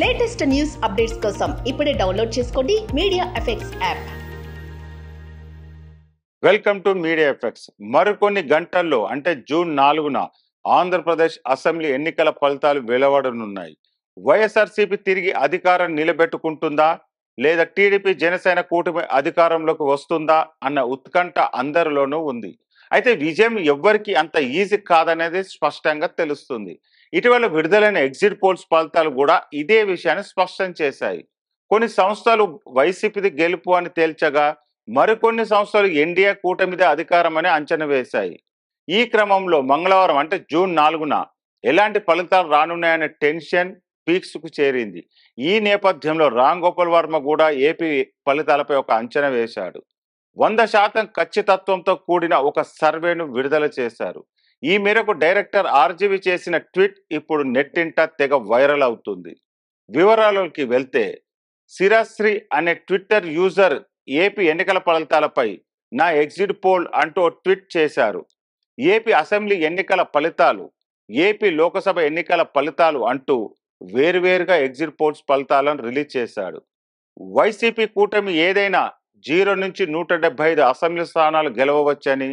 latest news updates కోసం ఇప్పుడే download చేసుకోండి media effects app welcome to media effects మరికొన్ని గంటల్లో అంటే జూన్ నాలుగున ఆంధ్రప్రదేశ్ అసెంబ్లీ ఎన్నికల ఫలితాలు వెలువడనున్నాయి వైఎస్ఆర్సీపీ తిరిగి అధికారం నిలబెట్టుకుంటుందా లేదా టీడీపీ జనసేన కూటమి అధికారంలోకి వస్తుందా అన్న ఉత్కంఠ అందరిలోనూ ఉంది అయితే విజయం ఎవ్వరికి అంత ఈజీ కాదనేది స్పష్టంగా తెలుస్తుంది ఇటీవల విడుదలైన ఎగ్జిట్ పోల్స్ ఫలితాలు కూడా ఇదే విషయాన్ని స్పష్టం చేశాయి కొన్ని సంస్థలు వైసీపీది గెలుపు అని తేల్చగా మరికొన్ని సంస్థలు ఎన్డీఏ కూటమిదే అధికారమని అంచనా వేశాయి ఈ క్రమంలో మంగళవారం అంటే జూన్ నాలుగున ఎలాంటి ఫలితాలు రానున్నాయనే టెన్షన్ పీక్స్కు చేరింది ఈ నేపథ్యంలో రామ్ గోపాల్ వర్మ కూడా ఏపీ ఫలితాలపై ఒక అంచనా వేశాడు వంద శాతం ఖచ్చితత్వంతో కూడిన ఒక సర్వేను విడుదల చేశారు ఈ మేరకు డైరెక్టర్ ఆర్జీవి చేసిన ట్వీట్ ఇప్పుడు నెట్టింట తెగ వైరల్ అవుతుంది వివరాలకి వెళ్తే సిరాశ్రీ అనే ట్విట్టర్ యూజర్ ఏపీ ఎన్నికల ఫలితాలపై నా ఎగ్జిట్ పోల్ అంటూ ట్వీట్ చేశారు ఏపీ అసెంబ్లీ ఎన్నికల ఫలితాలు ఏపీ లోకసభ ఎన్నికల ఫలితాలు అంటూ వేరువేరుగా ఎగ్జిట్ పోల్స్ ఫలితాలను రిలీజ్ చేశాడు వైసీపీ కూటమి ఏదైనా జీరో నుంచి నూట డెబ్బై ఐదు అసెంబ్లీ స్థానాలు గెలవవచ్చని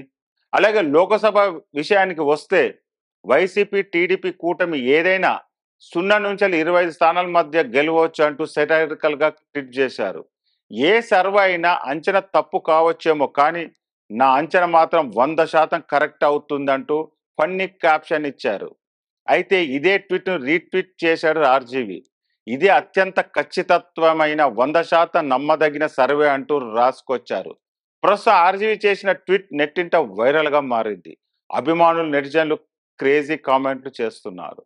అలాగే లోకసభ విషయానికి వస్తే వైసీపీ టీడీపీ కూటమి ఏదైనా సున్నా నుంచి ఇరవై ఐదు స్థానాల మధ్య గెలవచ్చు అంటూ సెటరికల్గా ట్విట్ చేశారు ఏ సర్వ అయినా అంచనా తప్పు కావచ్చేమో కానీ నా అంచనా మాత్రం వంద శాతం కరెక్ట్ అవుతుందంటూ ఫన్నీ క్యాప్షన్ ఇచ్చారు అయితే ఇదే ట్వీట్ను రీట్వీట్ చేశాడు ఆర్జీవి ఇది అత్యంత ఖచ్చితత్వమైన వంద శాతం నమ్మదగిన సర్వే అంటూ రాసుకొచ్చారు ప్రస్తుతం ఆర్జీవి చేసిన ట్వీట్ నెట్టింట వైరల్గా మారింది అభిమానులు నెటిజన్లు క్రేజీ కామెంట్లు చేస్తున్నారు